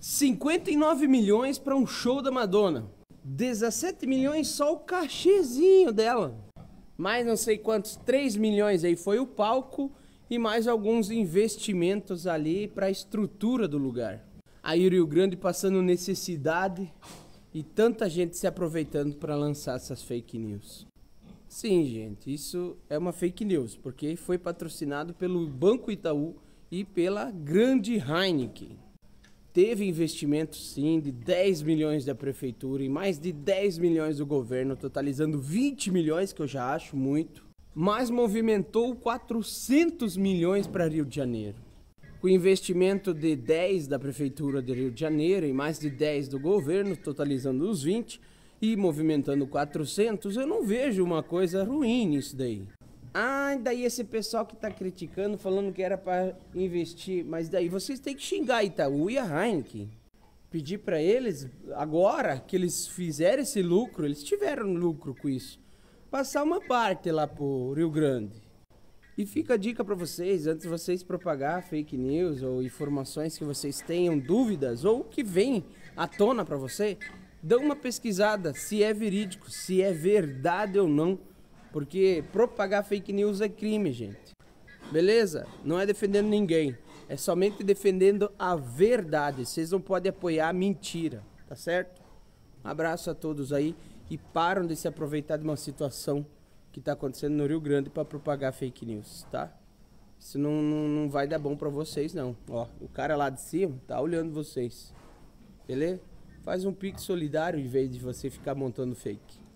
59 milhões para um show da Madonna. 17 milhões só o cachezinho dela. Mais não sei quantos, 3 milhões aí foi o palco e mais alguns investimentos ali para a estrutura do lugar. Aí o Rio Grande passando necessidade e tanta gente se aproveitando para lançar essas fake news. Sim, gente, isso é uma fake news, porque foi patrocinado pelo Banco Itaú e pela Grande Heineken teve investimento sim de 10 milhões da prefeitura e mais de 10 milhões do governo, totalizando 20 milhões, que eu já acho muito, mas movimentou 400 milhões para Rio de Janeiro. Com investimento de 10 da prefeitura de Rio de Janeiro e mais de 10 do governo, totalizando os 20 e movimentando 400, eu não vejo uma coisa ruim nisso daí. Ah, daí esse pessoal que tá criticando, falando que era para investir. Mas daí vocês têm que xingar Itaú e a Heineken. Pedir para eles, agora que eles fizeram esse lucro, eles tiveram lucro com isso. Passar uma parte lá pro Rio Grande. E fica a dica para vocês, antes de vocês propagar fake news ou informações que vocês tenham dúvidas ou que vem à tona para você, dê uma pesquisada se é verídico, se é verdade ou não porque propagar fake news é crime, gente. Beleza? Não é defendendo ninguém. É somente defendendo a verdade. Vocês não podem apoiar a mentira, tá certo? Um abraço a todos aí e param de se aproveitar de uma situação que está acontecendo no Rio Grande para propagar fake news, tá? Isso não, não, não vai dar bom para vocês, não. Ó, o cara lá de cima tá olhando vocês. Beleza? Faz um pique solidário em vez de você ficar montando fake.